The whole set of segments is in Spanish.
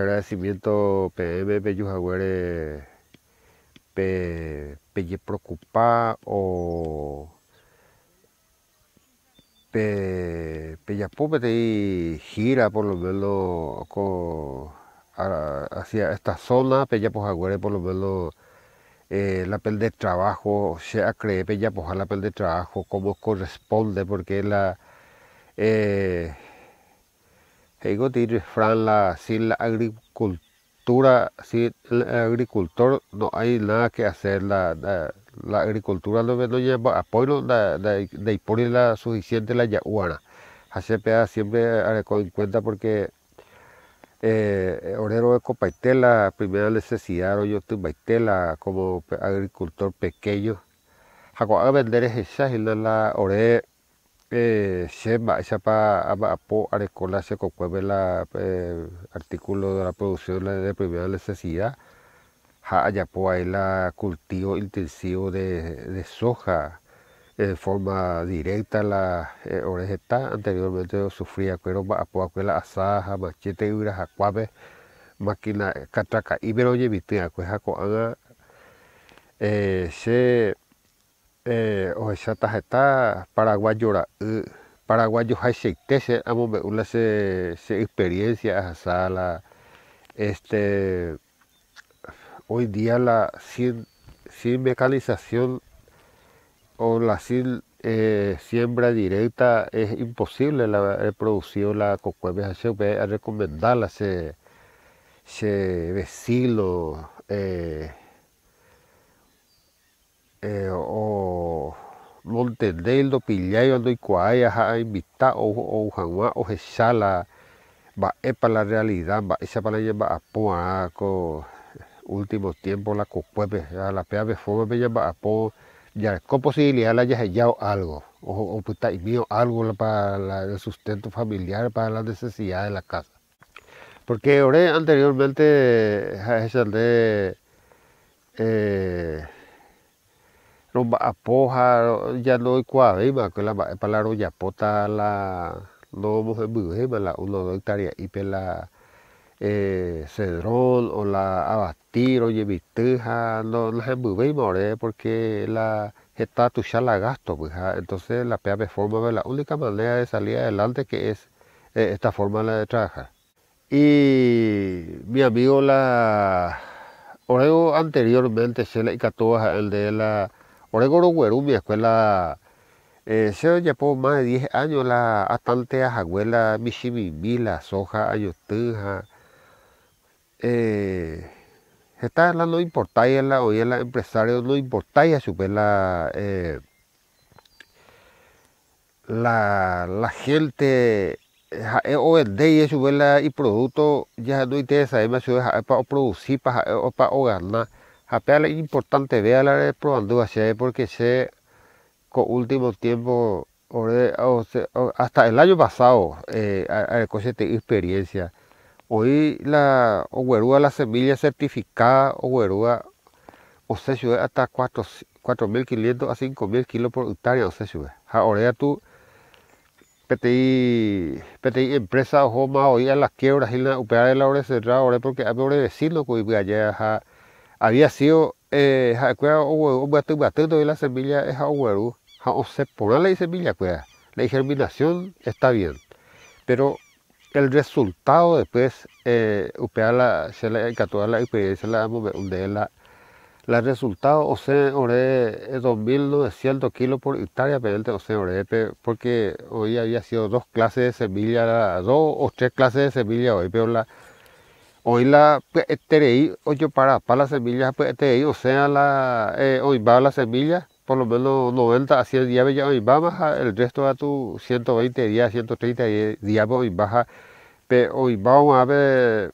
agradecimiento PM, Peyujagüere, pe, preocupa o pe, Peyapúpete y gira por lo menos hacia esta zona, Peyapujagüere por lo menos eh, la pel de trabajo, se sea, cree Peyapoja la pel de trabajo, como corresponde, porque la... Eh, Egotir Fran la sin la agricultura, sin el agricultor no hay nada que hacer. La, la, agricultura no lleva apoyo de por la suficiente la yaguana. que siempre en cuenta porque eh, orero de la primera necesidad, o yo baitela como agricultor pequeño. Jacob a vender es esa, la oré. Eh, se Shema, Apo, Arecola, se cocueve la eh, artículo de la producción de primera necesidad. ha hay la cultivo intensivo de, de soja en eh, forma directa la eh, orejeta. Anteriormente sufría cuero, Apo, acuela, asaja, machete, y jacuave, máquina, catraca, ibero, yevitea, pues, cueja, coanga. Eh, se eh, oh, está tarjeta llora paraguayo hay eh, que se, se experiencia hasta la este hoy día la sin, sin mecanización o la sin eh, siembra directa es imposible la reproducción, la voy a recomendarla se se vecino eh, eh, o Montendel, do Pillayo, do Icuaya, ha invitado o Juanua, o la va para la realidad, va esa para la va a poa, ah, con último tiempos la cocuepe, pues, a la fue fome me llama a ya con posibilidad la haya hallado algo, o, o y pues, mío algo para el sustento familiar, para la necesidad de la casa. Porque ahora, anteriormente, a esa de. Eh, apoja ya no hay cuadema que la palabra ya pota la no mujer muy la uno tarea y pela eh, cedrón o la abatir o yeviteja no la es muy porque la está tu la gasto pues, ah, entonces la forma pues, la única manera de salir adelante que es eh, esta forma la de trabajar y mi amigo la Oreo anteriormente se le encantó el de la por ejemplo, Güerú, mi escuela, eh, se por más de 10 años la astantea jaguela, la soja, ayotunja. Eh, esta la no importa la hoy el empresario no y a super eh, la la, gente eh, o vende y sube la y producto ya no interesa más para producir para para ganar Apeal es importante ver la probando así porque se con último tiempo hasta el año pasado eh, de experiencia. Hoy la oguerúa la semilla certificada oguerúa o se sube hasta 4.500 a 5.000 kilos por hectárea o se sube. Ahora tú PTI, PTI empresa o más hoy a las quiebras y la operar el la hora cerrada ahora porque hay decirlo que allá había sido jacuea o batu batuto y la semilla es agüero, o se por la semilla cuea. La germinación está bien, pero el resultado después, eh, la, se la, la experiencia la donde la, la resultado, o sea, ore eh, 2.900 kilos por hectárea, pero o sea, porque hoy había sido dos clases de semilla, dos o tres clases de semilla hoy, pero la oila pues, terei este para las semillas pues, terei este o sea la eh, oimba las por lo menos 90 a 100 días ya va más el resto a tu 120 días 130 días oimba Hoy vamos a ave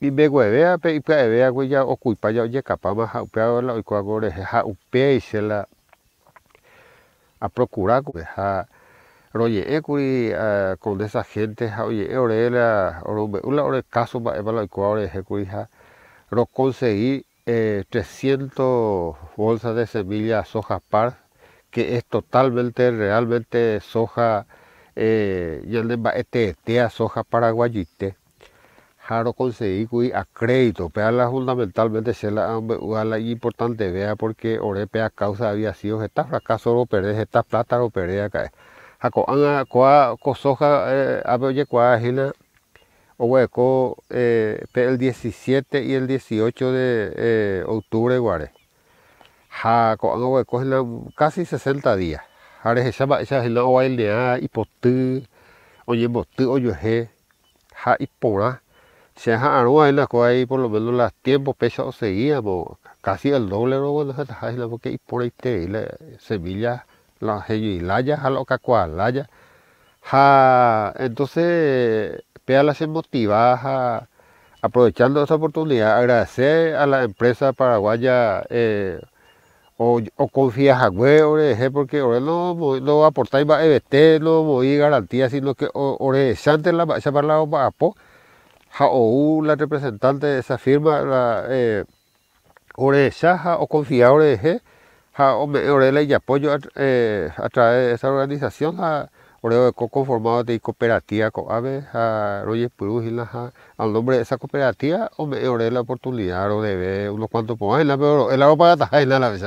y me huevea pe y pe pues, vea ya ocupa ya oye capa más upe la oicoa gore ja upe y se la a procurar ja roye eh, ah, con esa gente oye eh, ore la caso para el eh, conseguí 300 bolsas de semilla soja par que es totalmente realmente soja eh, y el de este, este soja paraguayite lo conseguí kuri a crédito pero la fundamentalmente es la importante vea porque ore a causa había sido esta fracaso lo perde esta plata lo perdí. acá ako anga koa cosoja eh, abe oye koa el 17 y el 18 de eh, octubre guare. Ja ko anga la casi 60 días. Hare ipoty 60 ha ipora. Se ha arua la ahí por lo menos las tiempos seguía seguíamos casi el doble robo de la porque ipora y te semillas la y laya jalo kakua laya entonces peala se motiva aprovechando esa oportunidad agradecer a la empresa paraguaya eh, o, o confía a porque no no aportar EBT no voy garantía sino que orejante la va hablaba la PO, o la representante de esa firma la eh, o confía orela y apoyo a, eh, través de esa organización a oreo de coco formado de cooperativa con ave ha roye hila al nombre de esa cooperativa o me la oportunidad o debe unos cuantos en pues, la pero el agua para la vez